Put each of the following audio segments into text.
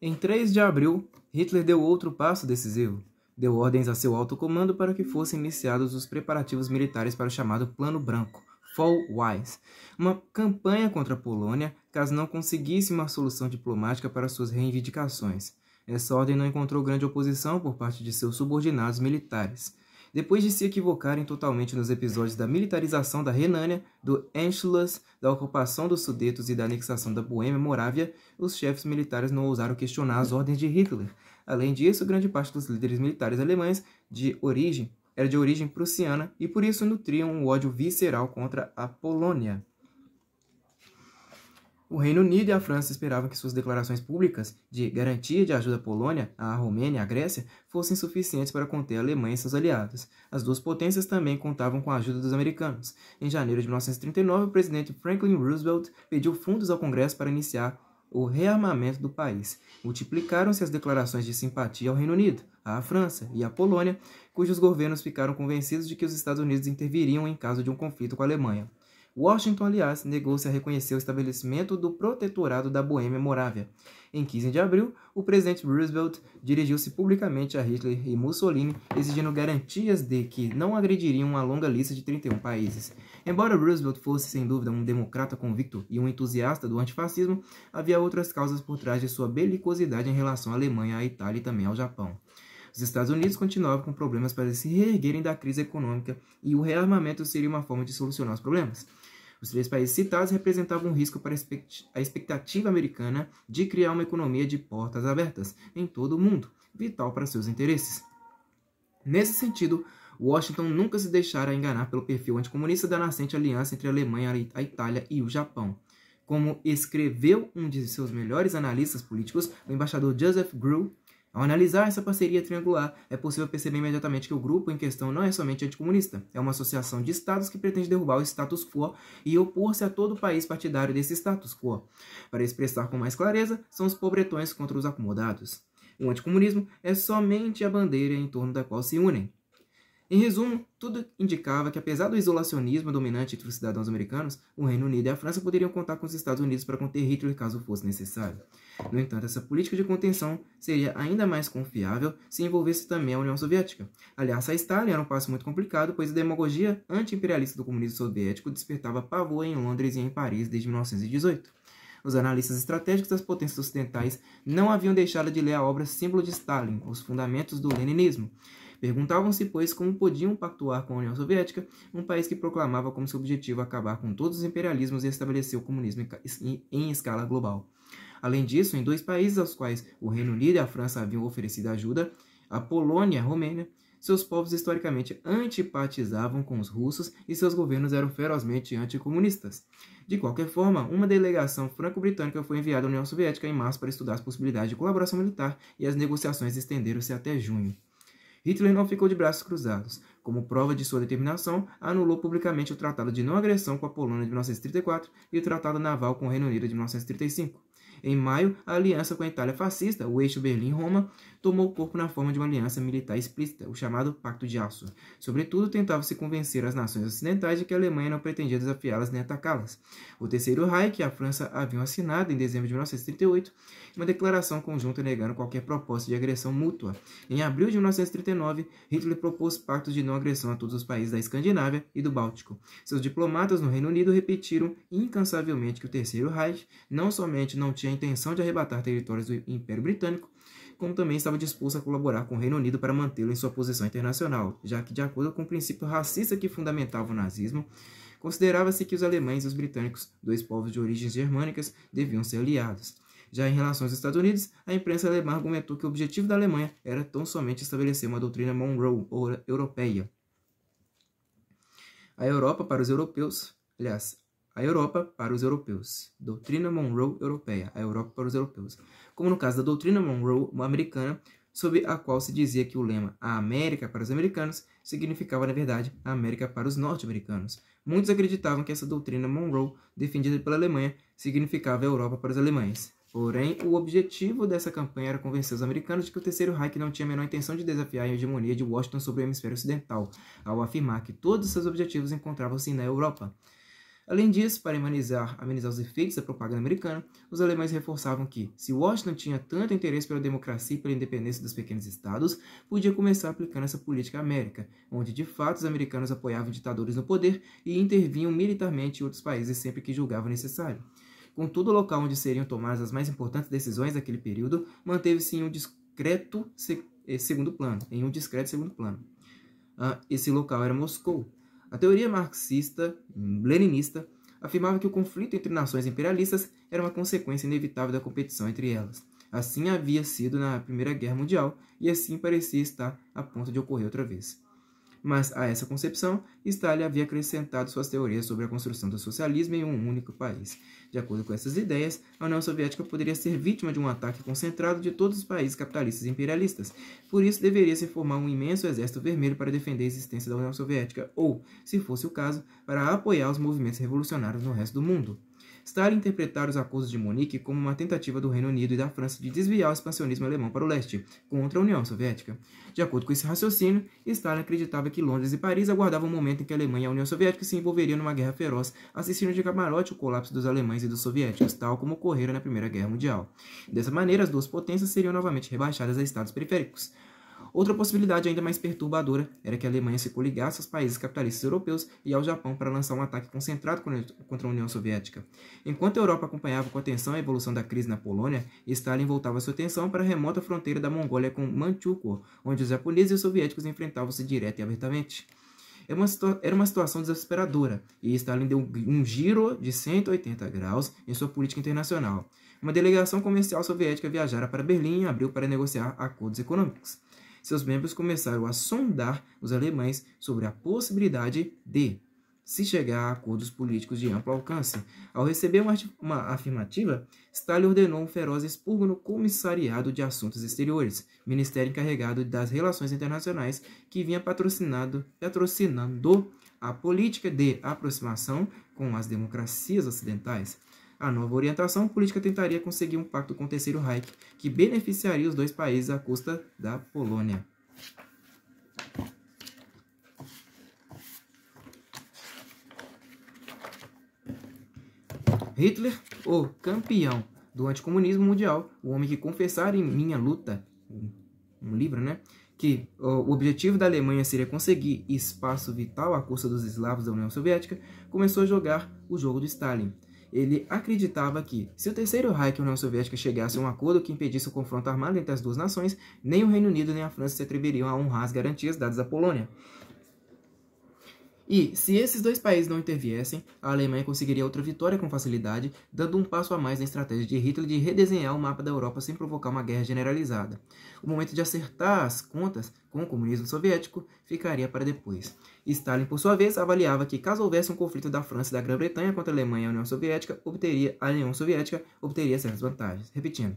Em 3 de abril, Hitler deu outro passo decisivo. Deu ordens a seu alto comando para que fossem iniciados os preparativos militares para o chamado Plano Branco, Fall Wise, uma campanha contra a Polônia caso não conseguisse uma solução diplomática para suas reivindicações. Essa ordem não encontrou grande oposição por parte de seus subordinados militares. Depois de se equivocarem totalmente nos episódios da militarização da Renânia, do Anschluss, da ocupação dos Sudetos e da anexação da Boêmia Morávia, os chefes militares não ousaram questionar as ordens de Hitler. Além disso, grande parte dos líderes militares alemães de origem era de origem prussiana e por isso nutriam um ódio visceral contra a Polônia. O Reino Unido e a França esperavam que suas declarações públicas de garantia de ajuda à Polônia, à Romênia e à Grécia fossem suficientes para conter a Alemanha e seus aliados. As duas potências também contavam com a ajuda dos americanos. Em janeiro de 1939, o presidente Franklin Roosevelt pediu fundos ao Congresso para iniciar o rearmamento do país. Multiplicaram-se as declarações de simpatia ao Reino Unido, à França e à Polônia, cujos governos ficaram convencidos de que os Estados Unidos interviriam em caso de um conflito com a Alemanha. Washington, aliás, negou-se a reconhecer o estabelecimento do protetorado da Boêmia-Morávia. Em 15 de abril, o presidente Roosevelt dirigiu-se publicamente a Hitler e Mussolini, exigindo garantias de que não agrediriam uma longa lista de 31 países. Embora Roosevelt fosse sem dúvida um democrata convicto e um entusiasta do antifascismo, havia outras causas por trás de sua belicosidade em relação à Alemanha, à Itália e também ao Japão. Os Estados Unidos continuavam com problemas para se reerguerem da crise econômica e o rearmamento seria uma forma de solucionar os problemas. Os três países citados representavam um risco para a expectativa americana de criar uma economia de portas abertas em todo o mundo, vital para seus interesses. Nesse sentido, Washington nunca se deixara enganar pelo perfil anticomunista da nascente aliança entre a Alemanha, a Itália e o Japão. Como escreveu um de seus melhores analistas políticos, o embaixador Joseph Grew, ao analisar essa parceria triangular, é possível perceber imediatamente que o grupo em questão não é somente anticomunista, é uma associação de estados que pretende derrubar o status quo e opor-se a todo o país partidário desse status quo. Para expressar com mais clareza, são os pobretões contra os acomodados. O anticomunismo é somente a bandeira em torno da qual se unem. Em resumo, tudo indicava que, apesar do isolacionismo dominante entre os cidadãos americanos, o Reino Unido e a França poderiam contar com os Estados Unidos para conter Hitler caso fosse necessário. No entanto, essa política de contenção seria ainda mais confiável se envolvesse também a União Soviética. Aliás, a Stalin era um passo muito complicado, pois a demagogia anti-imperialista do comunismo soviético despertava pavor em Londres e em Paris desde 1918. Os analistas estratégicos das potências ocidentais não haviam deixado de ler a obra Símbolo de Stalin, Os Fundamentos do Leninismo, Perguntavam-se, pois, como podiam pactuar com a União Soviética, um país que proclamava como seu objetivo acabar com todos os imperialismos e estabelecer o comunismo em escala global. Além disso, em dois países aos quais o Reino Unido e a França haviam oferecido ajuda, a Polônia e a Romênia, seus povos historicamente antipatizavam com os russos e seus governos eram ferozmente anticomunistas. De qualquer forma, uma delegação franco-britânica foi enviada à União Soviética em março para estudar as possibilidades de colaboração militar e as negociações estenderam-se até junho. Hitler não ficou de braços cruzados. Como prova de sua determinação, anulou publicamente o Tratado de Não Agressão com a Polônia de 1934 e o Tratado Naval com o Reino Unido de 1935. Em maio, a aliança com a Itália fascista, o eixo Berlim-Roma, tomou corpo na forma de uma aliança militar explícita, o chamado Pacto de Aço. Sobretudo, tentava-se convencer as nações ocidentais de que a Alemanha não pretendia desafiá-las nem atacá-las. O Terceiro Reich e a França haviam assinado, em dezembro de 1938, uma declaração conjunta negando qualquer proposta de agressão mútua. Em abril de 1939, Hitler propôs pactos de não agressão a todos os países da Escandinávia e do Báltico. Seus diplomatas no Reino Unido repetiram incansavelmente que o Terceiro Reich não somente não tinha tinha a intenção de arrebatar territórios do Império Britânico, como também estava disposto a colaborar com o Reino Unido para mantê-lo em sua posição internacional, já que, de acordo com o princípio racista que fundamentava o nazismo, considerava-se que os alemães e os britânicos, dois povos de origens germânicas, deviam ser aliados. Já em relação aos Estados Unidos, a imprensa alemã argumentou que o objetivo da Alemanha era tão somente estabelecer uma doutrina Monroe ou europeia. A Europa, para os europeus, aliás, a Europa para os europeus. Doutrina Monroe europeia, a Europa para os europeus. Como no caso da doutrina Monroe americana, sob a qual se dizia que o lema A América para os americanos significava, na verdade, a América para os norte-americanos. Muitos acreditavam que essa doutrina Monroe, defendida pela Alemanha, significava a Europa para os alemães. Porém, o objetivo dessa campanha era convencer os americanos de que o Terceiro Reich não tinha a menor intenção de desafiar a hegemonia de Washington sobre o hemisfério ocidental, ao afirmar que todos seus objetivos encontravam-se na Europa. Além disso, para amenizar, amenizar os efeitos da propaganda americana, os alemães reforçavam que, se Washington tinha tanto interesse pela democracia e pela independência dos pequenos estados, podia começar aplicando essa política à América, onde de fato os americanos apoiavam ditadores no poder e intervinham militarmente em outros países sempre que julgavam necessário. Contudo, o local onde seriam tomadas as mais importantes decisões daquele período manteve-se em um discreto eh, segundo plano, em um discreto segundo plano. Ah, esse local era Moscou, a teoria marxista, leninista, afirmava que o conflito entre nações imperialistas era uma consequência inevitável da competição entre elas. Assim havia sido na Primeira Guerra Mundial e assim parecia estar a ponto de ocorrer outra vez mas a essa concepção, Stalin havia acrescentado suas teorias sobre a construção do socialismo em um único país. De acordo com essas ideias, a União Soviética poderia ser vítima de um ataque concentrado de todos os países capitalistas e imperialistas. Por isso, deveria se formar um imenso exército vermelho para defender a existência da União Soviética ou, se fosse o caso, para apoiar os movimentos revolucionários no resto do mundo. Stalin interpretava os acordos de Munique como uma tentativa do Reino Unido e da França de desviar o expansionismo alemão para o leste, contra a União Soviética. De acordo com esse raciocínio, Stalin acreditava que Londres e Paris aguardavam o momento em que a Alemanha e a União Soviética se envolveriam numa guerra feroz, assistindo de camarote o colapso dos alemães e dos soviéticos, tal como ocorrera na Primeira Guerra Mundial. Dessa maneira, as duas potências seriam novamente rebaixadas a estados periféricos. Outra possibilidade ainda mais perturbadora era que a Alemanha se coligasse aos países capitalistas europeus e ao Japão para lançar um ataque concentrado contra a União Soviética. Enquanto a Europa acompanhava com atenção a evolução da crise na Polônia, Stalin voltava sua atenção para a remota fronteira da Mongólia com Manchukuo, onde os japoneses e os soviéticos enfrentavam-se direto e abertamente. É era uma, situação desesperadora, e Stalin deu um giro de 180 graus em sua política internacional. Uma delegação comercial soviética viajara para Berlim em abril para negociar acordos econômicos seus membros começaram a sondar os alemães sobre a possibilidade de se chegar a acordos políticos de amplo alcance. Ao receber uma, uma afirmativa, Stalin ordenou um feroz expurgo no Comissariado de Assuntos Exteriores, ministério encarregado das relações internacionais que vinha patrocinado, patrocinando a política de aproximação com as democracias ocidentais. A nova orientação política tentaria conseguir um pacto com o Terceiro Reich, que beneficiaria os dois países à custa da Polônia. Hitler, o campeão do anticomunismo mundial, o homem que confessar em minha luta, um livro, né? Que o objetivo da Alemanha seria conseguir espaço vital à custa dos eslavos da União Soviética, começou a jogar o jogo de Stalin ele acreditava que, se o Terceiro Reich e a União Soviética chegassem a um acordo que impedisse o confronto armado entre as duas nações, nem o Reino Unido nem a França se atreveriam a honrar as garantias dadas à Polônia. E, se esses dois países não interviessem, a Alemanha conseguiria outra vitória com facilidade, dando um passo a mais na estratégia de Hitler de redesenhar o mapa da Europa sem provocar uma guerra generalizada. O momento de acertar as contas com o comunismo soviético ficaria para depois. Stalin, por sua vez, avaliava que caso houvesse um conflito da França e da Grã-Bretanha contra a Alemanha e a União Soviética, obteria, a União Soviética obteria certas vantagens. Repetindo,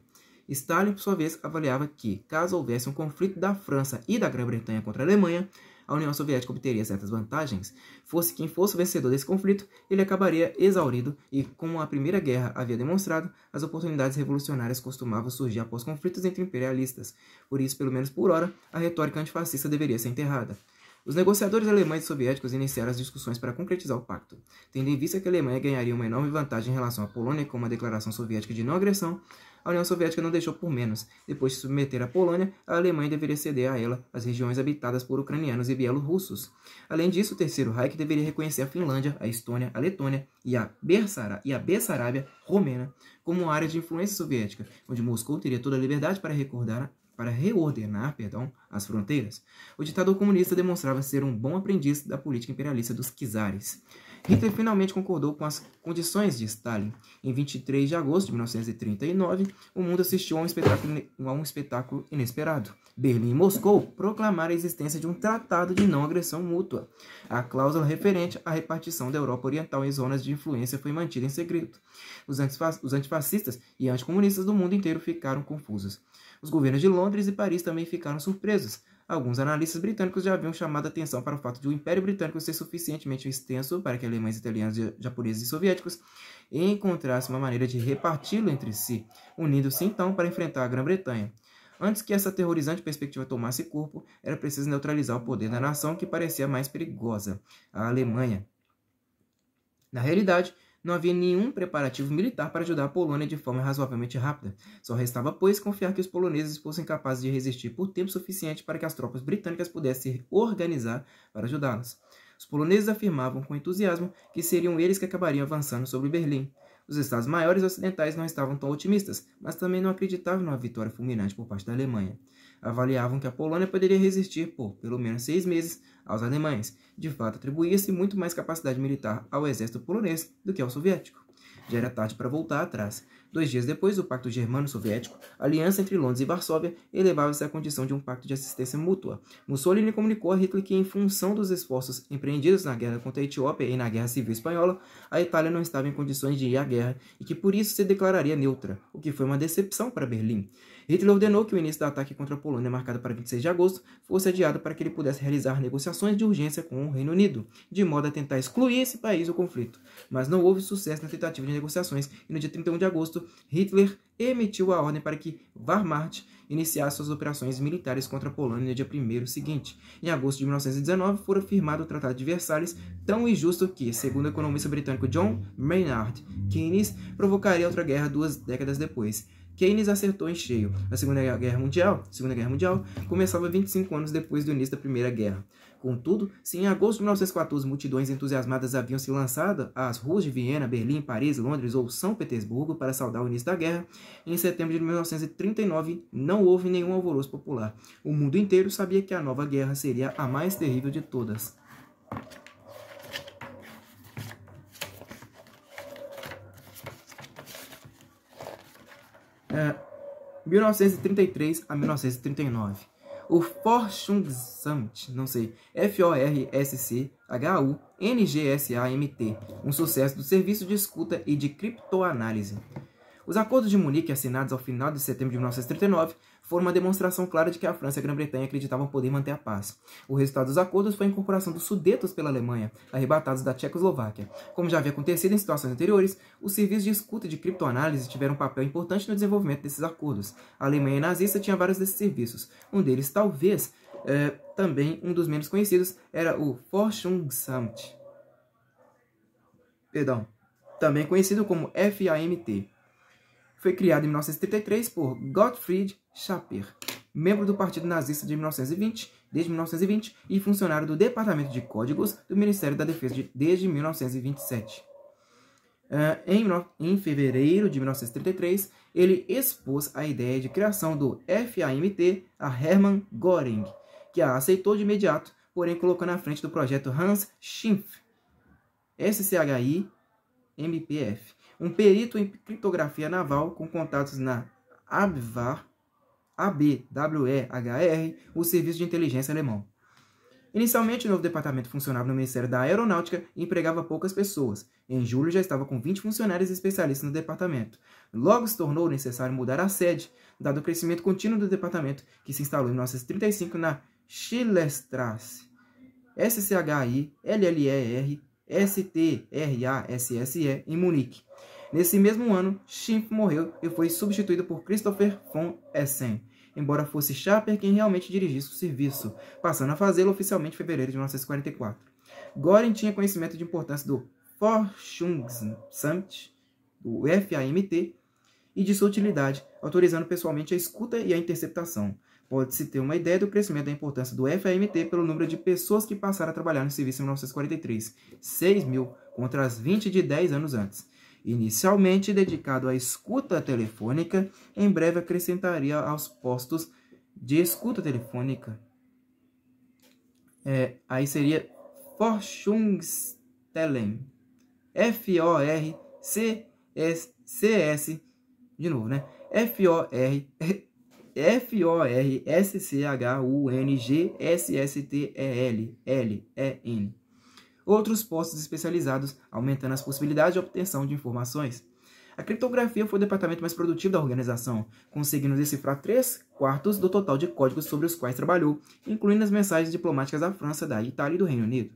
Stalin, por sua vez, avaliava que caso houvesse um conflito da França e da Grã-Bretanha contra a Alemanha, a União Soviética obteria certas vantagens. Fosse quem fosse o vencedor desse conflito, ele acabaria exaurido e, como a Primeira Guerra havia demonstrado, as oportunidades revolucionárias costumavam surgir após conflitos entre imperialistas. Por isso, pelo menos por hora, a retórica antifascista deveria ser enterrada. Os negociadores alemães e soviéticos iniciaram as discussões para concretizar o pacto, tendo em vista que a Alemanha ganharia uma enorme vantagem em relação à Polônia com uma declaração soviética de não agressão. A União Soviética não deixou por menos. Depois de submeter a Polônia, a Alemanha deveria ceder a ela as regiões habitadas por ucranianos e bielorrussos. Além disso, o Terceiro Reich deveria reconhecer a Finlândia, a Estônia, a Letônia e a, Bersara, e a Bessarabia romena como área de influência soviética, onde Moscou teria toda a liberdade para recordar para reordenar perdão, as fronteiras, o ditador comunista demonstrava ser um bom aprendiz da política imperialista dos czares. Hitler finalmente concordou com as condições de Stalin. Em 23 de agosto de 1939, o mundo assistiu a um espetáculo, a um espetáculo inesperado. Berlim e Moscou proclamaram a existência de um tratado de não agressão mútua. A cláusula referente à repartição da Europa Oriental em zonas de influência foi mantida em segredo. Os, os antifascistas e anticomunistas do mundo inteiro ficaram confusos. Os governos de Londres e Paris também ficaram surpresos. Alguns analistas britânicos já haviam chamado a atenção para o fato de o Império Britânico ser suficientemente extenso para que alemães, italianos, japoneses e soviéticos encontrassem uma maneira de reparti-lo entre si, unindo-se então para enfrentar a Grã-Bretanha. Antes que essa aterrorizante perspectiva tomasse corpo, era preciso neutralizar o poder da nação que parecia mais perigosa, a Alemanha. Na realidade, não havia nenhum preparativo militar para ajudar a Polônia de forma razoavelmente rápida. Só restava, pois, confiar que os poloneses fossem capazes de resistir por tempo suficiente para que as tropas britânicas pudessem se organizar para ajudá-los. Os poloneses afirmavam com entusiasmo que seriam eles que acabariam avançando sobre Berlim. Os estados maiores ocidentais não estavam tão otimistas, mas também não acreditavam numa vitória fulminante por parte da Alemanha. Avaliavam que a Polônia poderia resistir por pelo menos seis meses aos alemães. De fato, atribuía-se muito mais capacidade militar ao exército polonês do que ao soviético. Já era tarde para voltar atrás. Dois dias depois do Pacto Germano-Soviético, a aliança entre Londres e Varsóvia elevava-se à condição de um pacto de assistência mútua. Mussolini comunicou a Hitler que, em função dos esforços empreendidos na guerra contra a Etiópia e na Guerra Civil Espanhola, a Itália não estava em condições de ir à guerra e que por isso se declararia neutra, o que foi uma decepção para Berlim. Hitler ordenou que o início do ataque contra a Polônia, é marcado para 26 de agosto, fosse adiado para que ele pudesse realizar negociações de urgência com o Reino Unido, de modo a tentar excluir esse país do conflito. Mas não houve sucesso na tentativa de negociações e no dia 31 de agosto, Hitler emitiu a ordem para que Wehrmacht iniciasse suas operações militares contra a Polônia no dia 1 seguinte. Em agosto de 1919, foi firmado o Tratado de Versalhes, tão injusto que, segundo o economista britânico John Maynard Keynes, provocaria outra guerra duas décadas depois. Keynes acertou em cheio. A Segunda Guerra Mundial, Segunda Guerra Mundial começava 25 anos depois do início da Primeira Guerra. Contudo, se em agosto de 1914 multidões entusiasmadas haviam se lançado às ruas de Viena, Berlim, Paris, Londres ou São Petersburgo para saudar o início da guerra, em setembro de 1939 não houve nenhum alvoroço popular. O mundo inteiro sabia que a nova guerra seria a mais terrível de todas. 1933 é, a 1939. O Forschungsamt, não sei, F-O-R-S-C-H-U-N-G-S-A-M-T, um sucesso do serviço de escuta e de criptoanálise. Os acordos de Munique, assinados ao final de setembro de 1939, foram uma demonstração clara de que a França e a Grã-Bretanha acreditavam poder manter a paz. O resultado dos acordos foi a incorporação dos Sudetos pela Alemanha, arrebatados da Tchecoslováquia. Como já havia acontecido em situações anteriores, os serviços de escuta e de criptoanálise tiveram um papel importante no desenvolvimento desses acordos. A Alemanha nazista tinha vários desses serviços. Um deles, talvez, é, também um dos menos conhecidos, era o Forschungsamt. Perdão, também conhecido como FAMT, foi criado em 1933 por Gottfried Schaper, membro do Partido Nazista de 1920, desde 1920 e funcionário do Departamento de Códigos do Ministério da Defesa de, desde 1927. Uh, ah, em, em, fevereiro de 1933, ele expôs a ideia de criação do FAMT a Hermann Göring, que a aceitou de imediato, porém colocou na frente do projeto Hans Schimpf, SCHI-MPF, um perito em criptografia naval com contatos na ABWAR, ABWEHR, o serviço de inteligência alemão. Inicialmente, o novo departamento funcionava no Ministério da Aeronáutica e empregava poucas pessoas. Em julho, já estava com 20 funcionários e especialistas no departamento. Logo se tornou necessário mudar a sede, dado o crescimento contínuo do departamento, que se instalou em 1935 na Schillerstrasse. S-C-H-I-L-L-E-R S-T-R-A-S-S-E, em Munique. Nesse mesmo ano, Schimpf morreu e foi substituído por Christopher von Essen, embora fosse Schaper quem realmente dirigisse o serviço, passando a fazê-lo oficialmente em fevereiro de 1944. Göring tinha conhecimento de importância do Forschungsamt, do FAMT, e de sua utilidade, autorizando pessoalmente a escuta e a interceptação. Pode-se ter uma ideia do crescimento da importância do FAMT pelo número de pessoas que passaram a trabalhar no serviço em 1943, 6 mil, contra as 20 de 10 anos antes. Inicialmente dedicado à escuta telefônica, em breve acrescentaria aos postos de escuta telefônica. É, aí seria Forschungstellen. F-O-R-C-S, de novo, né? F-O-R, F-O-R-S-C-H-U-N-G-S-S-T-E-L, L-E-N outros postos especializados, aumentando as possibilidades de obtenção de informações. A criptografia foi o departamento mais produtivo da organização, conseguindo decifrar 3 quartos do total de códigos sobre os quais trabalhou, incluindo as mensagens diplomáticas da França, da Itália e do Reino Unido.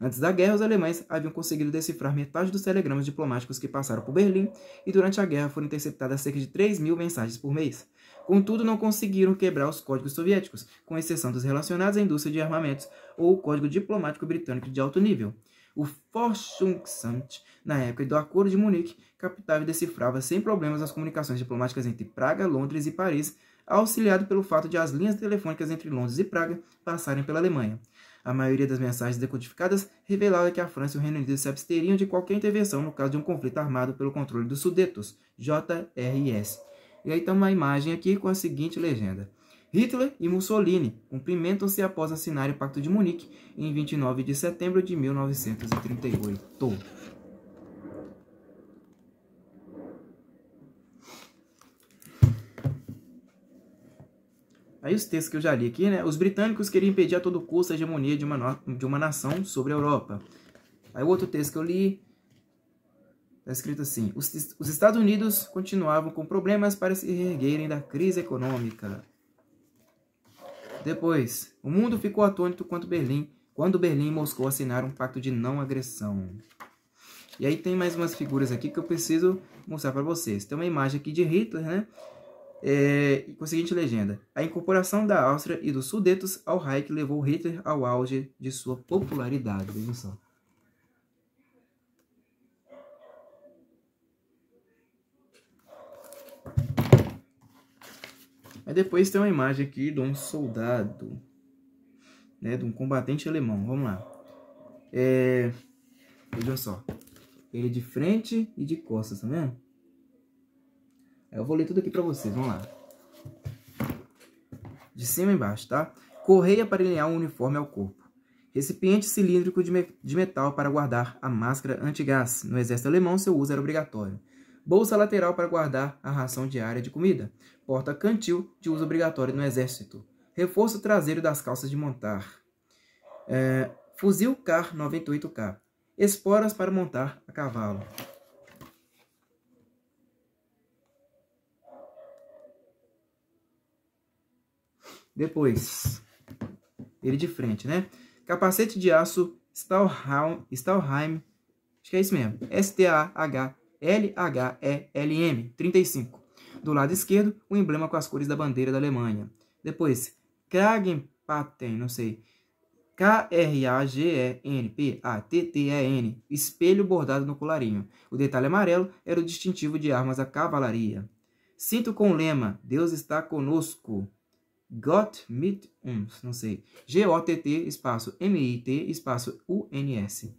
Antes da guerra, os alemães haviam conseguido decifrar metade dos telegramas diplomáticos que passaram por Berlim, e durante a guerra foram interceptadas cerca de 3 mil mensagens por mês. Contudo, não conseguiram quebrar os códigos soviéticos, com exceção dos relacionados à indústria de armamentos ou o Código Diplomático Britânico de Alto Nível. O Forschungsamt, na época do Acordo de Munique, captava e decifrava sem problemas as comunicações diplomáticas entre Praga, Londres e Paris, auxiliado pelo fato de as linhas telefônicas entre Londres e Praga passarem pela Alemanha. A maioria das mensagens decodificadas revelava que a França e o Reino Unido se absteriam de qualquer intervenção no caso de um conflito armado pelo controle dos Sudetos, JRS. E aí tem uma imagem aqui com a seguinte legenda. Hitler e Mussolini cumprimentam-se após assinar o Pacto de Munique em 29 de setembro de 1938. Aí os textos que eu já li aqui, né? Os britânicos queriam impedir a todo custo a hegemonia de uma, de uma nação sobre a Europa. Aí o outro texto que eu li, Está escrito assim: os, os Estados Unidos continuavam com problemas para se reerguerem da crise econômica. Depois, o mundo ficou atônito quando Berlim, quando Berlim e Moscou assinaram um pacto de não agressão. E aí tem mais umas figuras aqui que eu preciso mostrar para vocês. Tem uma imagem aqui de Hitler, né? É, com a seguinte legenda: A incorporação da Áustria e dos Sudetos ao Reich levou Hitler ao auge de sua popularidade. Vejam só. Aí depois tem uma imagem aqui de um soldado, né, de um combatente alemão. Vamos lá. É, vejam só. Ele é de frente e de costas, tá vendo? Eu vou ler tudo aqui pra vocês, vamos lá. De cima e embaixo, tá? Correia para alinhar um uniforme ao corpo. Recipiente cilíndrico de, me de metal para guardar a máscara antigás. No exército alemão, seu uso era obrigatório bolsa lateral para guardar a ração diária de comida, porta-cantil de uso obrigatório no exército, reforço traseiro das calças de montar, é, fuzil CAR 98K, esporas para montar a cavalo. Depois, ele de frente, né? Capacete de aço Stahlheim, Stahlheim acho que é isso mesmo, STAH LHELM 35. Do lado esquerdo, o emblema com as cores da bandeira da Alemanha. Depois, Kragenpaten, não sei, K-R-A-G-E-N-P-A-T-T-E-N, espelho bordado no colarinho. O detalhe amarelo era o distintivo de armas da cavalaria. Cinto com o lema, Deus está conosco. Gott mit uns, não sei. G-O-T-T, espaço M-I-T, espaço U-N-S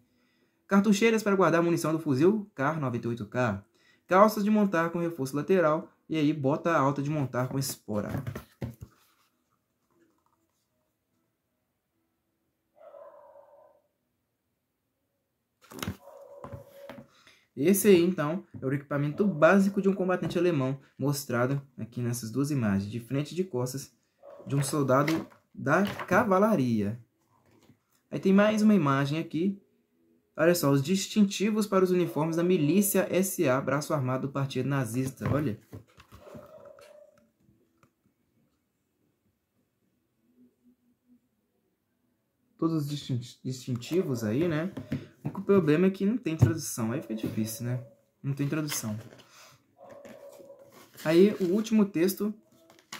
cartucheiras para guardar a munição do fuzil K98K, calças de montar com reforço lateral e aí bota alta de montar com espora. Esse aí, então, é o equipamento básico de um combatente alemão, mostrado aqui nessas duas imagens, de frente e de costas, de um soldado da cavalaria. Aí tem mais uma imagem aqui, Olha só, os distintivos para os uniformes da milícia SA, braço armado do Partido Nazista. Olha. Todos os distintivos aí, né? O problema é que não tem tradução. Aí fica difícil, né? Não tem tradução. Aí o último texto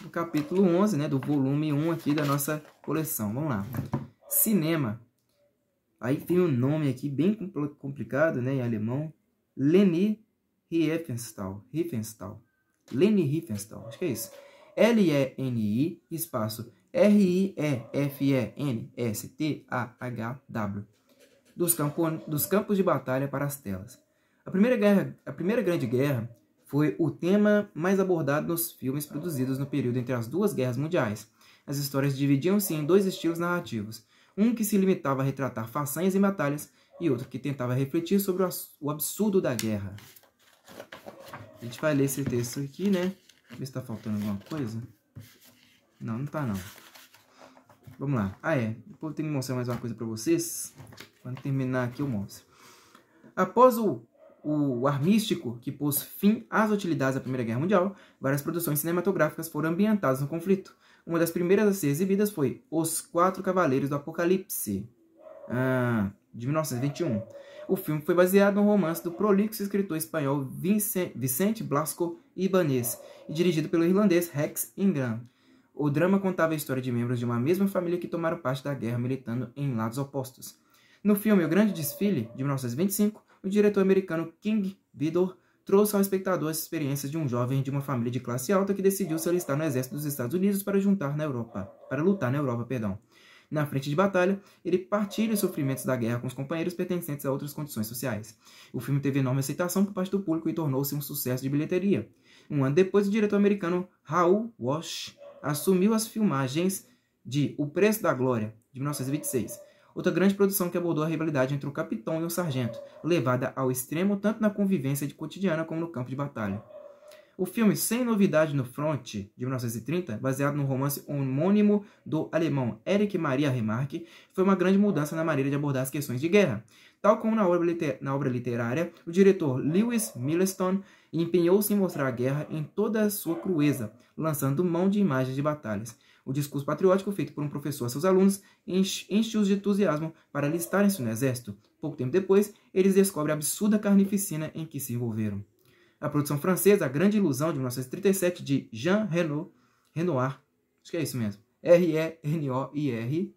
do capítulo 11, né, do volume 1 aqui da nossa coleção. Vamos lá. Cinema. Aí tem um nome aqui bem complicado, né, em alemão. Leni Riefenstahl. Riefenstahl. Leni Riefenstahl, acho que é isso. L-E-N-I, espaço, R-I-E-F-E-N-S-T-A-H-W. Dos, dos campos de batalha para as telas. A primeira, guerra, a primeira Grande Guerra foi o tema mais abordado nos filmes produzidos no período entre as duas guerras mundiais. As histórias dividiam-se em dois estilos narrativos um que se limitava a retratar façanhas e batalhas e outro que tentava refletir sobre o absurdo da guerra. A gente vai ler esse texto aqui, né? Ver se tá faltando alguma coisa. Não, não tá não. Vamos lá. Ah, é. Depois eu que mostrar mais uma coisa para vocês. Quando terminar aqui eu mostro. Após o, o armístico, que pôs fim às hostilidades da Primeira Guerra Mundial, várias produções cinematográficas foram ambientadas no conflito. Uma das primeiras a ser exibidas foi Os Quatro Cavaleiros do Apocalipse, ah, de 1921. O filme foi baseado no romance do prolixo escritor espanhol Vicente Blasco Ibanez e dirigido pelo irlandês Rex Ingram. O drama contava a história de membros de uma mesma família que tomaram parte da guerra militando em lados opostos. No filme O Grande Desfile, de 1925, o diretor americano King Vidor trouxe ao espectador as experiências de um jovem de uma família de classe alta que decidiu se alistar no exército dos Estados Unidos para juntar na Europa, para lutar na Europa, perdão. Na frente de batalha, ele partilha os sofrimentos da guerra com os companheiros pertencentes a outras condições sociais. O filme teve enorme aceitação por parte do público e tornou-se um sucesso de bilheteria. Um ano depois, o diretor americano Raul Walsh assumiu as filmagens de O Preço da Glória, de 1926, Outra grande produção que abordou a rivalidade entre o capitão e o sargento, levada ao extremo tanto na convivência de cotidiana como no campo de batalha. O filme Sem Novidade no Front, de 1930, baseado no romance homônimo do alemão Erich Maria Remarque, foi uma grande mudança na maneira de abordar as questões de guerra. Tal como na obra, na obra literária, o diretor Lewis Millestone empenhou-se em mostrar a guerra em toda a sua crueza, lançando mão de imagens de batalhas. O discurso patriótico feito por um professor a seus alunos enche-os de entusiasmo para alistarem-se no exército. Pouco tempo depois, eles descobrem a absurda carnificina em que se envolveram. A produção francesa A Grande Ilusão, de 1937, de Jean Renoir, acho que é isso mesmo, R-E-N-O-I-R,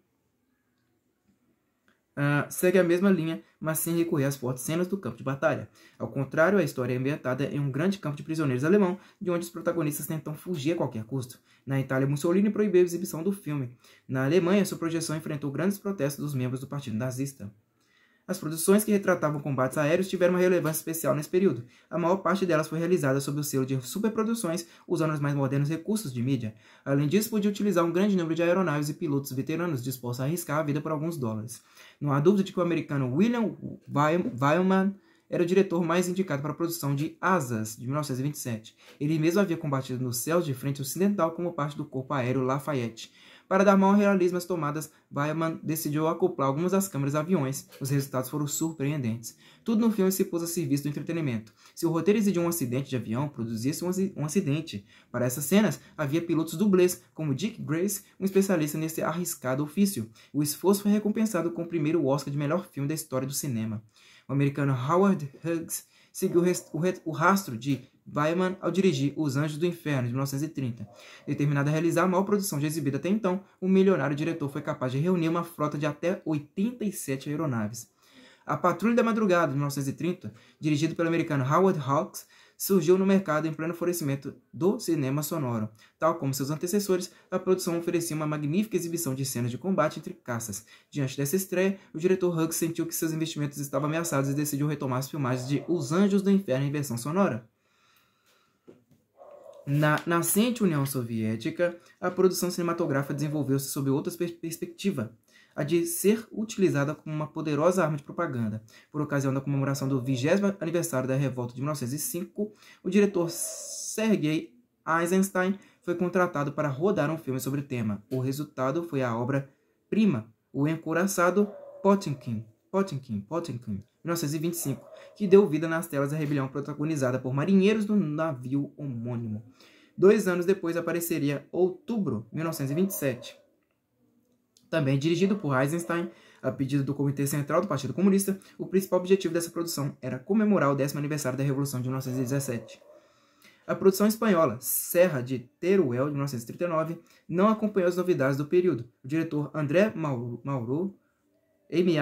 Uh, segue a mesma linha, mas sem recorrer às fortes cenas do campo de batalha. Ao contrário, a história é ambientada em um grande campo de prisioneiros alemão, de onde os protagonistas tentam fugir a qualquer custo. Na Itália, Mussolini proibiu a exibição do filme. Na Alemanha, sua projeção enfrentou grandes protestos dos membros do Partido Nazista. As produções que retratavam combates aéreos tiveram uma relevância especial nesse período. A maior parte delas foi realizada sob o selo de superproduções, usando os mais modernos recursos de mídia. Além disso, podia utilizar um grande número de aeronaves e pilotos veteranos dispostos a arriscar a vida por alguns dólares. Não há dúvida de que o americano William Weilman era o diretor mais indicado para a produção de Asas, de 1927. Ele mesmo havia combatido nos céus de frente ocidental como parte do corpo aéreo Lafayette. Para dar mão ao realismo às tomadas, Bayman decidiu acoplar algumas das câmeras a aviões. Os resultados foram surpreendentes. Tudo no filme se pôs a serviço do entretenimento. Se o roteiro exigia um acidente de avião, produzia-se um acidente. Para essas cenas, havia pilotos dublês, como Dick Grace, um especialista nesse arriscado ofício. O esforço foi recompensado com o primeiro Oscar de melhor filme da história do cinema. O americano Howard Hughes seguiu o rastro de Weimann ao dirigir Os Anjos do Inferno, de 1930. Determinado a realizar a maior produção já exibida até então, o milionário diretor foi capaz de reunir uma frota de até 87 aeronaves. A Patrulha da Madrugada, de 1930, dirigido pelo americano Howard Hawks, surgiu no mercado em pleno florescimento do cinema sonoro. Tal como seus antecessores, a produção oferecia uma magnífica exibição de cenas de combate entre caças. Diante dessa estreia, o diretor Hughes sentiu que seus investimentos estavam ameaçados e decidiu retomar as filmagens de Os Anjos do Inferno em versão sonora. Na nascente União Soviética, a produção cinematográfica desenvolveu-se sob outra perspectiva a de ser utilizada como uma poderosa arma de propaganda. Por ocasião da comemoração do 20 aniversário da revolta de 1905, o diretor Sergei Eisenstein foi contratado para rodar um filme sobre o tema. O resultado foi a obra prima, O Encouraçado Potemkin, Potemkin, Potemkin, 1925, que deu vida nas telas da rebelião protagonizada por marinheiros do navio homônimo. Dois anos depois apareceria Outubro, 1927, também é dirigido por Eisenstein, a pedido do Comitê Central do Partido Comunista, o principal objetivo dessa produção era comemorar o décimo aniversário da Revolução de 1917. A produção espanhola, Serra de Teruel, de 1939, não acompanhou as novidades do período. O diretor André Mauro, M-A-L-R-A-U-X,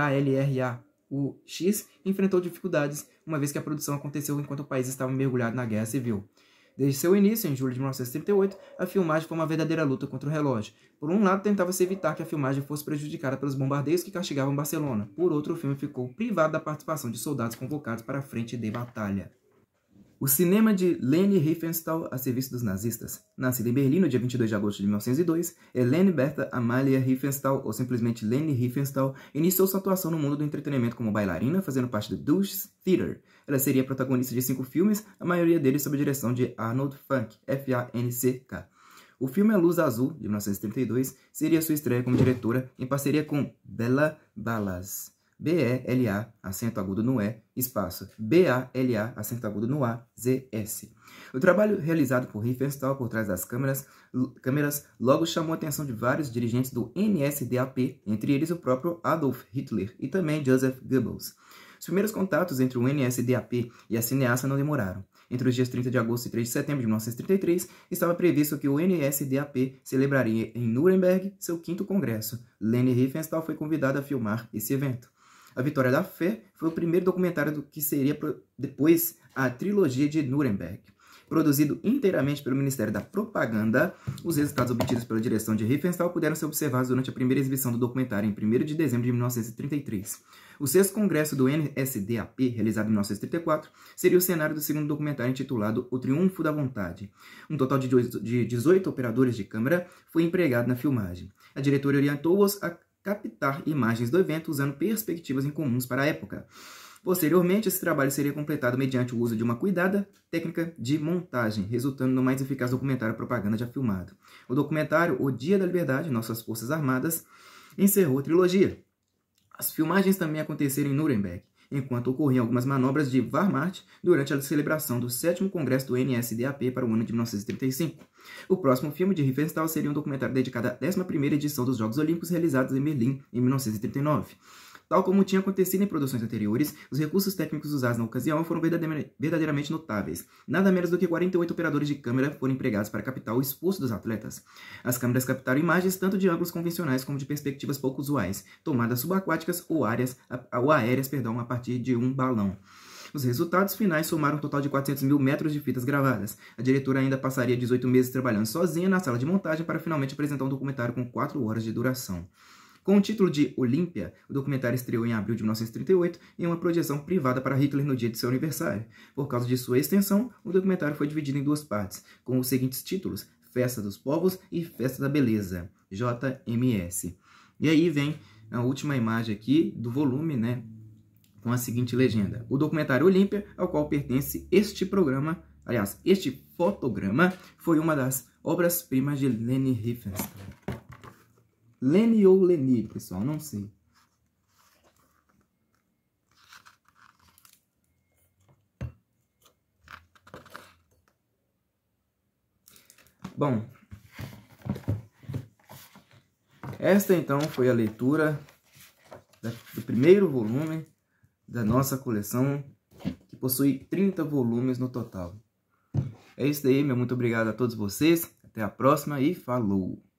enfrentou dificuldades, uma vez que a produção aconteceu enquanto o país estava mergulhado na Guerra Civil. Desde seu início, em julho de 1938, a filmagem foi uma verdadeira luta contra o relógio. Por um lado, tentava-se evitar que a filmagem fosse prejudicada pelos bombardeios que castigavam Barcelona. Por outro, o filme ficou privado da participação de soldados convocados para a frente de batalha. O cinema de Leni Riefenstahl a serviço dos nazistas. Nascida em Berlim no dia 22 de agosto de 1902, Helene é Bertha Amalia Riefenstahl, ou simplesmente Leni Riefenstahl, iniciou sua atuação no mundo do entretenimento como bailarina, fazendo parte do Deutsches Theater. Ela seria protagonista de cinco filmes, a maioria deles sob a direção de Arnold Funk, F-A-N-C-K. O filme A Luz Azul, de 1932, seria sua estreia como diretora em parceria com Bella Ballas. B-E-L-A, acento agudo no E, espaço B-A-L-A, acento agudo no A, Z-S. O trabalho realizado por Riefenstahl por trás das câmeras, câmeras logo chamou a atenção de vários dirigentes do NSDAP, entre eles o próprio Adolf Hitler e também Joseph Goebbels. Os primeiros contatos entre o NSDAP e a cineasta não demoraram. Entre os dias 30 de agosto e 3 de setembro de 1933, estava previsto que o NSDAP celebraria em Nuremberg seu quinto congresso. Leni Riefenstahl foi convidada a filmar esse evento. A Vitória da Fé foi o primeiro documentário do que seria depois a trilogia de Nuremberg. Produzido inteiramente pelo Ministério da Propaganda, os resultados obtidos pela direção de Riefenstahl puderam ser observados durante a primeira exibição do documentário em 1 de dezembro de 1933. O sexto congresso do NSDAP, realizado em 1934, seria o cenário do segundo documentário intitulado O Triunfo da Vontade. Um total de 18 operadores de câmera foi empregado na filmagem. A diretora orientou-os a captar imagens do evento usando perspectivas incomuns para a época. Posteriormente, esse trabalho seria completado mediante o uso de uma cuidada técnica de montagem, resultando no mais eficaz documentário propaganda já filmado. O documentário O Dia da Liberdade, Nossas Forças Armadas, encerrou a trilogia. As filmagens também aconteceram em Nuremberg, enquanto ocorriam algumas manobras de Wehrmacht durante a celebração do 7 Congresso do NSDAP para o ano de 1935. O próximo filme de Riefenstahl seria um documentário dedicado à 11 edição dos Jogos Olímpicos realizados em Berlim em 1939. Tal como tinha acontecido em produções anteriores, os recursos técnicos usados na ocasião foram verdadeiramente notáveis. Nada menos do que 48 operadores de câmera foram empregados para captar o esforço dos atletas. As câmeras captaram imagens tanto de ângulos convencionais como de perspectivas pouco usuais, tomadas subaquáticas ou, áreas, ou aéreas perdão, a partir de um balão. Os resultados finais somaram um total de 400 mil metros de fitas gravadas. A diretora ainda passaria 18 meses trabalhando sozinha na sala de montagem para finalmente apresentar um documentário com 4 horas de duração. Com o título de Olímpia, o documentário estreou em abril de 1938 em uma projeção privada para Hitler no dia de seu aniversário. Por causa de sua extensão, o documentário foi dividido em duas partes, com os seguintes títulos: Festa dos Povos e Festa da Beleza, JMS. E aí vem a última imagem aqui do volume, né? Com a seguinte legenda: O documentário Olímpia, ao qual pertence este programa, aliás, este fotograma, foi uma das obras-primas de Leni Riefenstahl. Lene ou Leni, pessoal, não sei. Bom, esta então foi a leitura do primeiro volume da nossa coleção, que possui 30 volumes no total. É isso aí, meu muito obrigado a todos vocês. Até a próxima e falou!